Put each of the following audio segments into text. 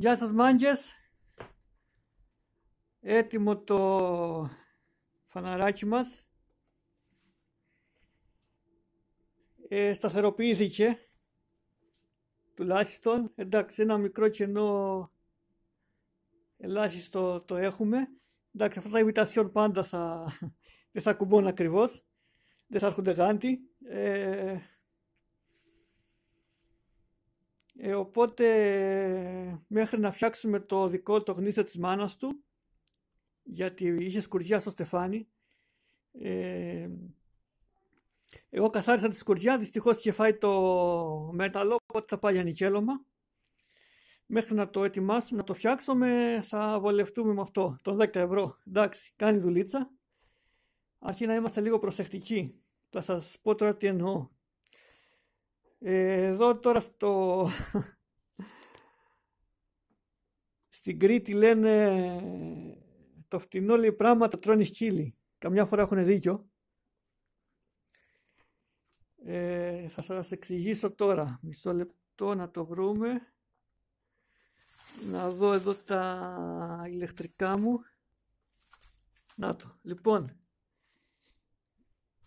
Γεια σας μάγκες. Έτοιμο το φαναράκι μας. Ε, σταθεροποιήθηκε τουλάχιστον. Εντάξει, ένα μικρό κενό ελάχιστο το έχουμε. Εντάξει, αυτά τα ημιτασιόν πάντα θα... δεν θα κουμπώνουν ακριβώς. Δεν θα έρχονται γάντι. Ε, ε, οπότε μέχρι να φτιάξουμε το δικό το γνήσιο της μάνας του γιατί είχε σκουριά στο στεφάνι ε, εγώ καθάρισα τη σκουριά, δυστυχώς είχε φάει το μέταλλο, οπότε θα πάει για Μέχρι να το ετοιμάσουμε, να το φτιάξουμε, θα βολευτούμε με αυτό, το 10 ευρώ. Εντάξει, κάνει δουλίτσα. αρχίζει να είμαστε λίγο προσεκτικοί. Θα σας πω τώρα τι εννοώ. Ε, εδώ τώρα στο... Στην Κρήτη λένε το φτηνό λέει τα τρώνε χείλη. Καμιά φορά έχουν δίκιο. Ε, θα σας εξηγήσω τώρα. Μισό λεπτό να το βρούμε. Να δω εδώ τα ηλεκτρικά μου. Να το. Λοιπόν,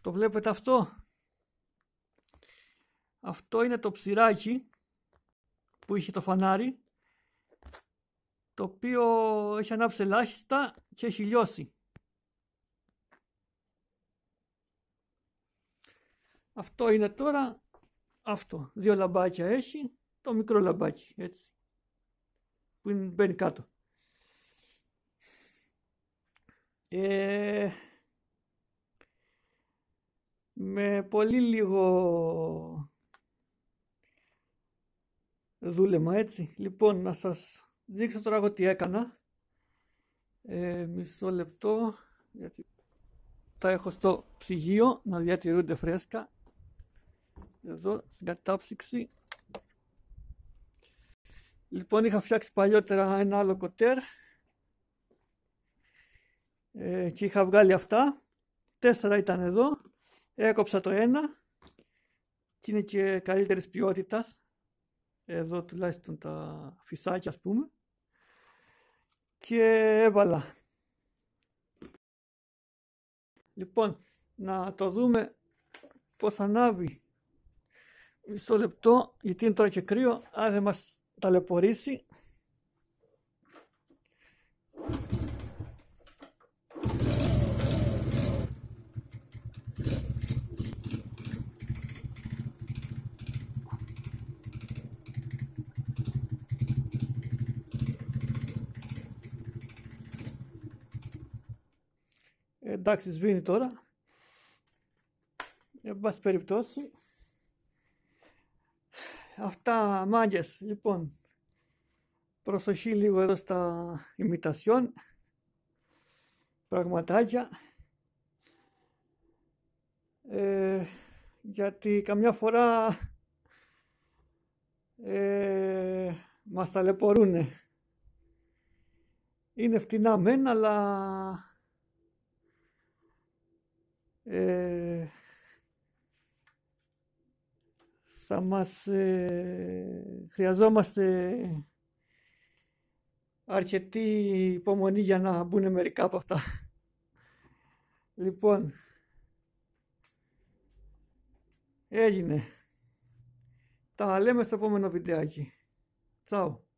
το βλέπετε αυτό. Αυτό είναι το ψηράκι που είχε το φανάρι το οποίο έχει ανάψει ελάχιστα και έχει λιώσει. Αυτό είναι τώρα αυτό. Δύο λαμπάκια έχει, το μικρό λαμπάκι έτσι που μπαίνει κάτω. Ε, με πολύ λίγο δούλεμα έτσι. Λοιπόν, να σας δείξω τώρα εγώ τι έκανα. Ε, μισό λεπτό, γιατί τα έχω στο ψυγείο να διατηρούνται φρέσκα. Εδώ στην κατάψυξη. Λοιπόν, είχα φτιάξει παλιότερα ένα άλλο κοτέρ ε, και είχα βγάλει αυτά. Τέσσερα ήταν εδώ. Έκοψα το ένα και είναι και καλύτερης ποιότητας εδώ τουλάχιστον τα φυσάκια ας πούμε και έβαλα λοιπόν να το δούμε πως ανάβει μισό λεπτό γιατί είναι τώρα και κρύο αν δεν μας ταλαιπωρήσει εντάξει σβήνει τώρα εν πάση περιπτώσει αυτά μάγκες λοιπόν προσοχή λίγο εδώ στα ημιτασιόν πραγματάκια ε, γιατί καμιά φορά ε, μας ταλαιπωρούνε είναι φτηνά μεν αλλά ε, θα μας ε, χρειαζόμαστε αρκετή υπομονή για να μπουν μερικά από αυτά. Λοιπόν, έγινε. Τα λέμε στο επόμενο βιντεάκι. Τσάου.